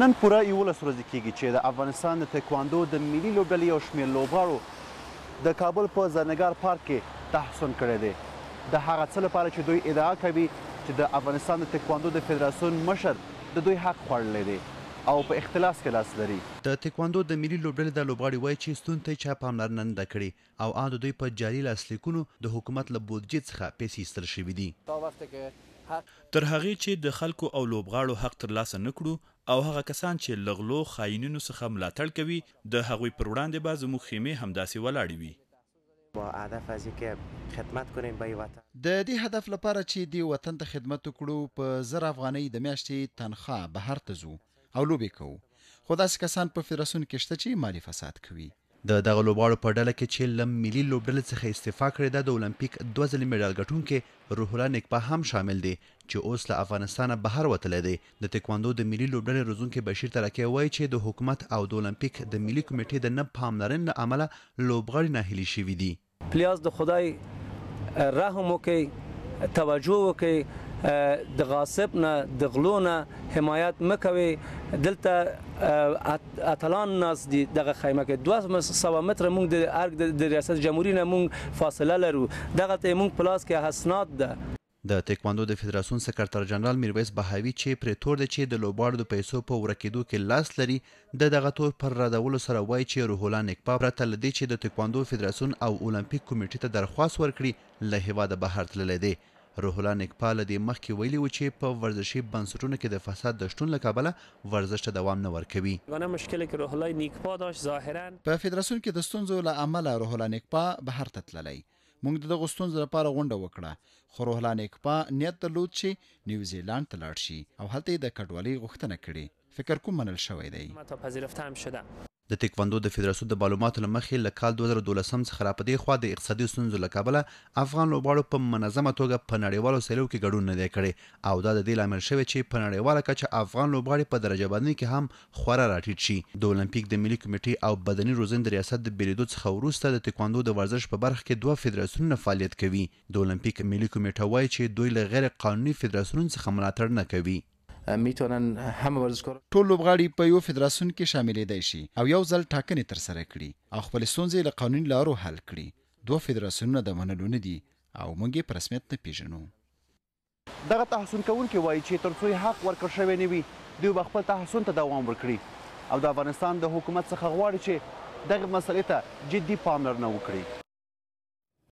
نن پوره یولس ورځې کېږي چې د افغانستان د تکواندو د ملي لوبډلې یو شمېر لوبغاړو د کابل په زنګار پارک کې تحسن کړی دی د هغه څه لپاره چې دوی ادعا کوي چې د افغانستان د تکواندو د فدراسیون مشر د دوی حق خوړلی دی او په اختلاس کې لاس لري د تکواندو د ملي لوبډلې د لوبغاړي وای چې ستون ته چا پاملرنه نه کړي او ان دوی په جاري لاسلیکونو د حکومت له بودجې څخه پیسې ایستل شوې دي حق تر هغه چې د خلکو او لوبغاړو حق تر لاسه نکړو او هغه کسان چې لغلو خاینینو څخه ملاتړ کوي د هغوی پر وړاندې به زموږ خیمه همداسې ولاړې وي با هدف از اینکه خدمت کنیم به وطن د دې هدف لپاره چې دی وطن ته خدمت وکړو په زر افغانۍ د میاشتې تنخواه بهر ته ځو او لوبې کوو خو داسې کسان په فدراسیون کې شته چې مالی فساد کوي د دغه لوبغاړو په ډله کې چې لم ملي لوبډلې څخه استعفا کړې ده د اولمپیک دوه ځلې مډال ګټونکي روح الله نکپا هم شامل دی چې اوس له افغانستانه بهر وتلی دی د تکواندو د ملي لوبډلې روزونکی بشیر ترکی وایي چې د حکومت او د اولمپیک د ملي کمیټې د نه پاملرنې له امله لوبغاړي ناهیلي شوي دي پلیاز د خدای رحم وکړي توجه وکړي د غاصب نه د غلو نه حمایت مکوي دلته اتلان ناس دي دغه خیمه کې 200 متر مونږ د ارګ د ریاست جمهوریت نه مونږ فاصله لرو دغه ته مونږ پلاس کې حسنات ده د تکواندو د فدراسیون سکرټر جنرال میرویس بهاوی چې پریتور د چې د لوباړو د پیسو په ورکیدو کې لاس لري د دغه تور پر ردولو سره وایي چې روح الله نکپا پرته لدی چې د تکواندو فدراسیون او اولمپیک کمیټې ته درخواست ورکړي له هیواده بهر تللی دی روح الله نکپال د مخکې ویلي و چې په ورزشي بنسټونو کې د فساد د شتون له کبله ورزش ته دوام نه ورکوي ونه مشکلی که روح الله نکپا داشت ظاهرا په فدراسیون کې د ستونزو له امله روح الله نکپا بهر ته تللی موږ د دغه ستونزو لپاره غونډه وکړه خو روح الله نکپا نیت درلود چې نیوزیلند ته لاړ شي او هلته یې د کډوالۍ غوښتنه کړې فکر کوم منل شوی دی ما تا پذیرفته هم شده د تکواندو د فدراسیون د معلوماتو لمخې له کال 2012 څخه را پدې خوا د اقتصادي ستونزو لکابله افغان لوبغاړو په منظمه توګه په نړیوالو سیلو کې ګډون نه دی کړی او دا د دې لامل شوی چې په نړیواله کچه افغان لوبغاړي په درجه بندۍ کې هم خورا راټیټ شي د المپیک د ملي کمیټې او بدني روزنې ریاست د بیلیدو څخه وروسته د تکواندو د ورزش په برخه کې دوه فدراسیونونه فعالیت کوي د المپیک ملي کمیټه وایي چې دوی له غیر قانوني فدراسیونونو څخه ملاتړ نه کوي میتونن هم ورزشکار ټول لوبغاړي په یو فدراسیون کې شامل دي شي او یو ځل ټاکنې تر سره کړي او خپل ستونزې له قانوني لارو حل کړي دوه فدراسیونونه د منلو نه دي او موږ یې په رسمیت نه پیژنو دغه تحسن کوونکي وایي چې ترڅو حق ورکړ شوی نه وي دوی به خپل تحسن ته دوام ورکړي او د افغانستان د حکومت څخه غواړي چې دغه مسلې ته جدي پاملرنه وکړي